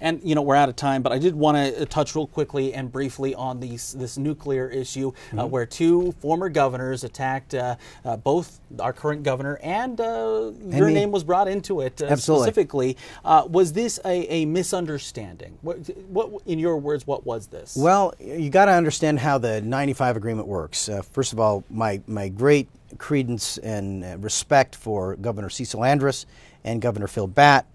And you know we're out of time, but I did want to uh, touch real quickly and briefly on these, this nuclear issue, uh, mm-hmm. uh, where two former governors attacked uh, uh, both our current governor and, uh, and your the, name was brought into it specifically. was this a, a misunderstanding? What, what, in your words, what was this? Well, you got to understand how the '95 agreement works. first of all, my my great credence and respect for Governor Cecil Andrus and Governor Phil Batt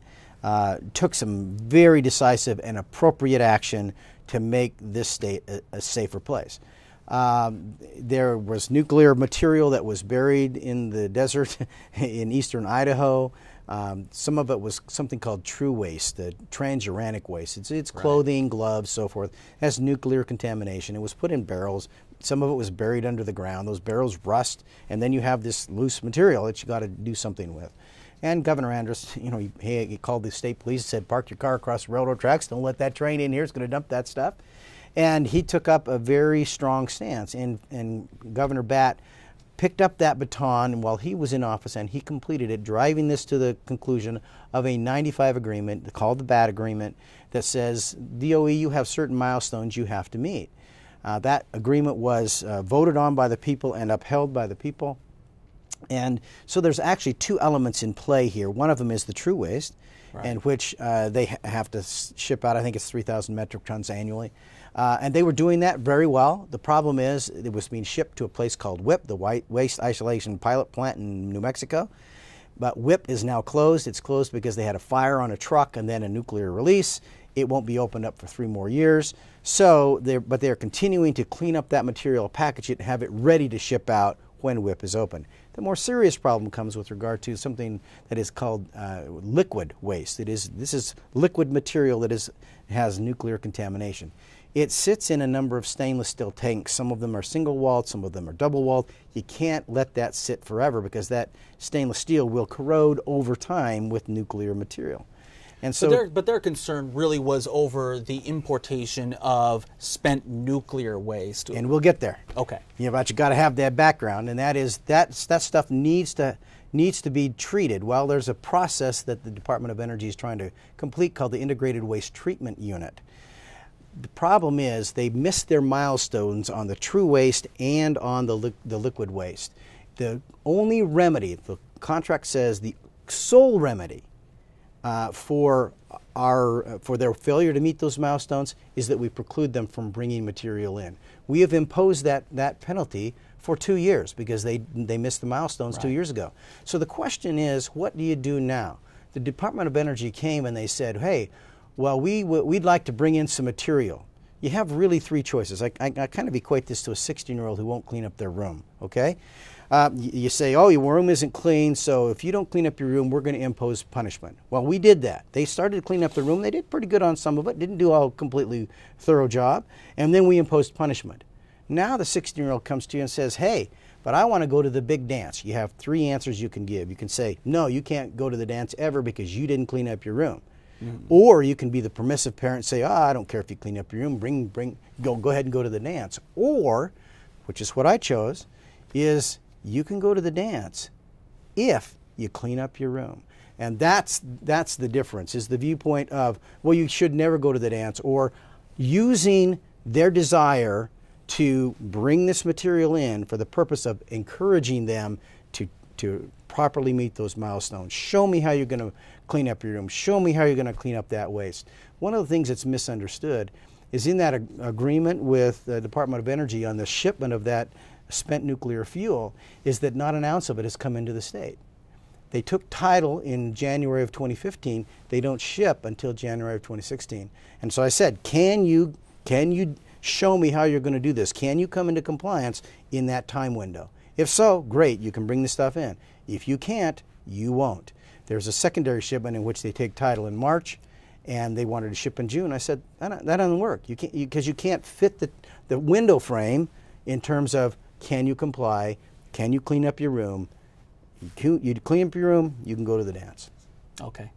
uh, took some very decisive and appropriate action to make this state a, a safer place. Um, there was nuclear material that was buried in the desert in eastern Idaho. Um, some of it was something called true waste, the transuranic waste. It's, it's clothing, right. gloves, so forth. It has nuclear contamination. It was put in barrels. Some of it was buried under the ground. Those barrels rust, and then you have this loose material that you got to do something with. And Governor Andrus, you know, he, he called the state police and said, park your car across the railroad tracks. Don't let that train in here. It's going to dump that stuff. And he took up a very strong stance. And, and Governor Batt picked up that baton while he was in office and he completed it, driving this to the conclusion of a 95 agreement called the BAT agreement that says, DOE, you have certain milestones you have to meet. Uh, that agreement was uh, voted on by the people and upheld by the people. And so there's actually two elements in play here. One of them is the true waste, right. and which uh, they ha- have to ship out, I think it's 3,000 metric tons annually. Uh, and they were doing that very well. The problem is it was being shipped to a place called WIP, the White Waste Isolation Pilot Plant in New Mexico. But WIP is now closed. It's closed because they had a fire on a truck and then a nuclear release. It won't be opened up for three more years. So, they're, but they're continuing to clean up that material, package it, and have it ready to ship out when WIP is open. The more serious problem comes with regard to something that is called uh, liquid waste. It is, this is liquid material that is, has nuclear contamination. It sits in a number of stainless steel tanks. Some of them are single walled, some of them are double walled. You can't let that sit forever because that stainless steel will corrode over time with nuclear material. And so, but their, but their, concern really was over the importation of spent nuclear waste. And we'll get there. Okay. You know, but you got to have that background, and that is that that stuff needs to needs to be treated. Well, there's a process that the Department of Energy is trying to complete called the Integrated Waste Treatment Unit. The problem is they missed their milestones on the true waste and on the, li- the liquid waste. The only remedy, the contract says the sole remedy uh, for our, for their failure to meet those milestones is that we preclude them from bringing material in. We have imposed that, that penalty for two years because they, they missed the milestones right. two years ago. So the question is, what do you do now? The Department of Energy came and they said, hey, well, we, we'd like to bring in some material you have really three choices. I, I, I kind of equate this to a 16 year old who won't clean up their room, okay? Uh, you say, oh, your room isn't clean, so if you don't clean up your room, we're going to impose punishment. Well, we did that. They started to clean up the room. They did pretty good on some of it, didn't do a completely thorough job, and then we imposed punishment. Now the 16 year old comes to you and says, hey, but I want to go to the big dance. You have three answers you can give. You can say, no, you can't go to the dance ever because you didn't clean up your room. Mm-hmm. Or you can be the permissive parent, say, "Ah, oh, I don't care if you clean up your room. Bring, bring, go, go ahead and go to the dance." Or, which is what I chose, is you can go to the dance if you clean up your room. And that's that's the difference. Is the viewpoint of well, you should never go to the dance, or using their desire to bring this material in for the purpose of encouraging them to to properly meet those milestones. Show me how you're going to clean up your room. Show me how you're going to clean up that waste. One of the things that's misunderstood is in that ag agreement with the Department of Energy on the shipment of that spent nuclear fuel is that not an ounce of it has come into the state. They took title in January of 2015. They don't ship until January of 2016. And so I said, can you, can you show me how you're going to do this? Can you come into compliance in that time window? If so, great, you can bring the stuff in. If you can't, you won't. There's a secondary shipment in which they take title in March and they wanted to ship in June. I said, that, that doesn't work. You can't, because you, you can't fit the, the window frame in terms of can you comply? Can you clean up your room? You, you clean up your room, you can go to the dance. Okay.